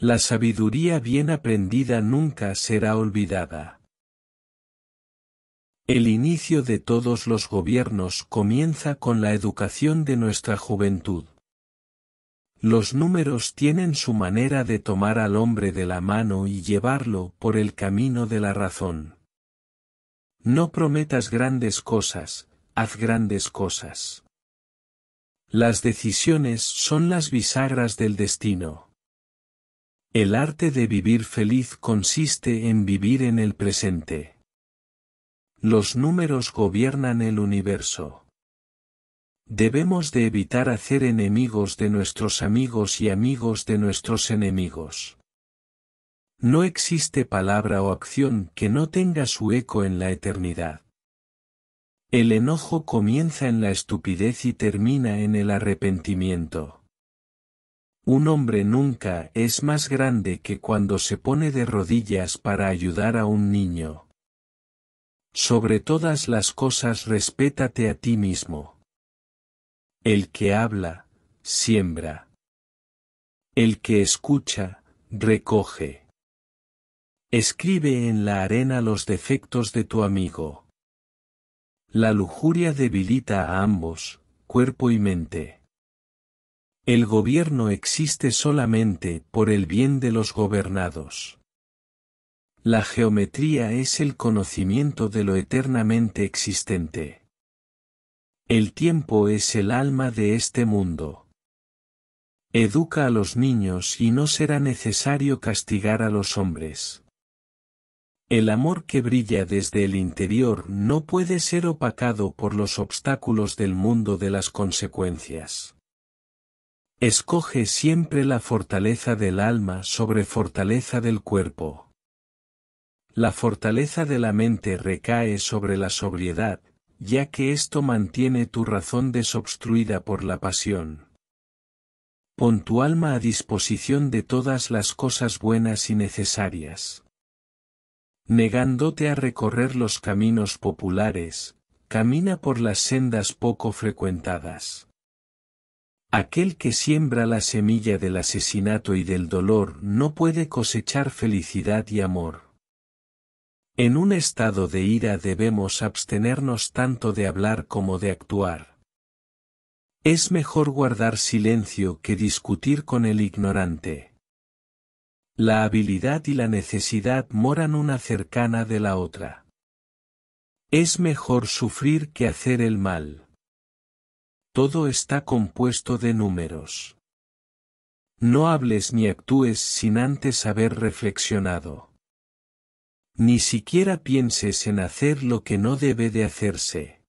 La sabiduría bien aprendida nunca será olvidada. El inicio de todos los gobiernos comienza con la educación de nuestra juventud. Los números tienen su manera de tomar al hombre de la mano y llevarlo por el camino de la razón. No prometas grandes cosas, haz grandes cosas. Las decisiones son las bisagras del destino. El arte de vivir feliz consiste en vivir en el presente. Los números gobiernan el universo. Debemos de evitar hacer enemigos de nuestros amigos y amigos de nuestros enemigos. No existe palabra o acción que no tenga su eco en la eternidad. El enojo comienza en la estupidez y termina en el arrepentimiento. Un hombre nunca es más grande que cuando se pone de rodillas para ayudar a un niño. Sobre todas las cosas respétate a ti mismo. El que habla, siembra. El que escucha, recoge. Escribe en la arena los defectos de tu amigo. La lujuria debilita a ambos, cuerpo y mente. El gobierno existe solamente por el bien de los gobernados. La geometría es el conocimiento de lo eternamente existente. El tiempo es el alma de este mundo. Educa a los niños y no será necesario castigar a los hombres. El amor que brilla desde el interior no puede ser opacado por los obstáculos del mundo de las consecuencias. Escoge siempre la fortaleza del alma sobre fortaleza del cuerpo. La fortaleza de la mente recae sobre la sobriedad, ya que esto mantiene tu razón desobstruida por la pasión. Pon tu alma a disposición de todas las cosas buenas y necesarias. Negándote a recorrer los caminos populares, camina por las sendas poco frecuentadas. Aquel que siembra la semilla del asesinato y del dolor no puede cosechar felicidad y amor. En un estado de ira debemos abstenernos tanto de hablar como de actuar. Es mejor guardar silencio que discutir con el ignorante. La habilidad y la necesidad moran una cercana de la otra. Es mejor sufrir que hacer el mal. Todo está compuesto de números. No hables ni actúes sin antes haber reflexionado. Ni siquiera pienses en hacer lo que no debe de hacerse.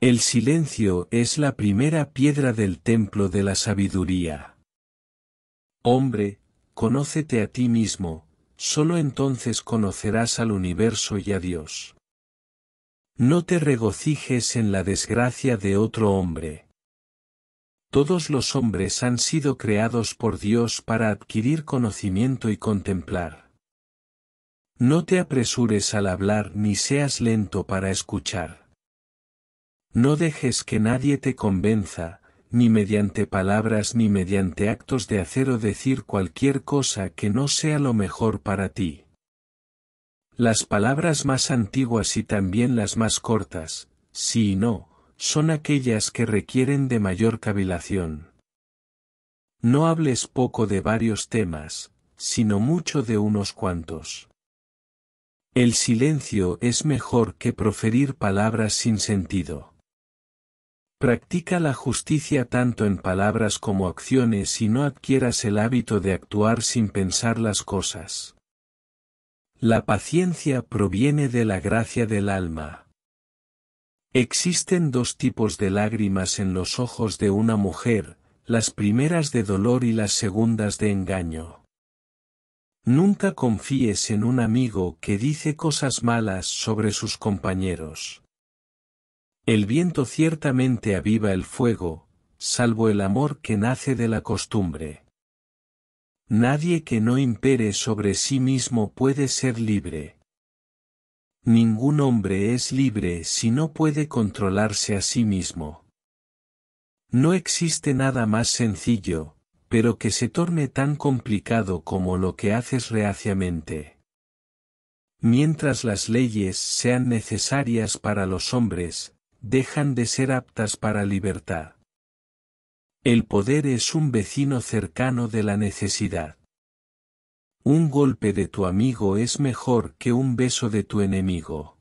El silencio es la primera piedra del templo de la sabiduría. Hombre, conócete a ti mismo, solo entonces conocerás al universo y a Dios. No te regocijes en la desgracia de otro hombre. Todos los hombres han sido creados por Dios para adquirir conocimiento y contemplar. No te apresures al hablar ni seas lento para escuchar. No dejes que nadie te convenza, ni mediante palabras ni mediante actos de hacer o decir cualquier cosa que no sea lo mejor para ti. Las palabras más antiguas y también las más cortas, sí y no, son aquellas que requieren de mayor cavilación. No hables poco de varios temas, sino mucho de unos cuantos. El silencio es mejor que proferir palabras sin sentido. Practica la justicia tanto en palabras como acciones y no adquieras el hábito de actuar sin pensar las cosas. La paciencia proviene de la gracia del alma. Existen dos tipos de lágrimas en los ojos de una mujer, las primeras de dolor y las segundas de engaño. Nunca confíes en un amigo que dice cosas malas sobre sus compañeros. El viento ciertamente aviva el fuego, salvo el amor que nace de la costumbre. Nadie que no impere sobre sí mismo puede ser libre. Ningún hombre es libre si no puede controlarse a sí mismo. No existe nada más sencillo, pero que se torne tan complicado como lo que haces reaciamente. Mientras las leyes sean necesarias para los hombres, dejan de ser aptas para libertad. El poder es un vecino cercano de la necesidad. Un golpe de tu amigo es mejor que un beso de tu enemigo.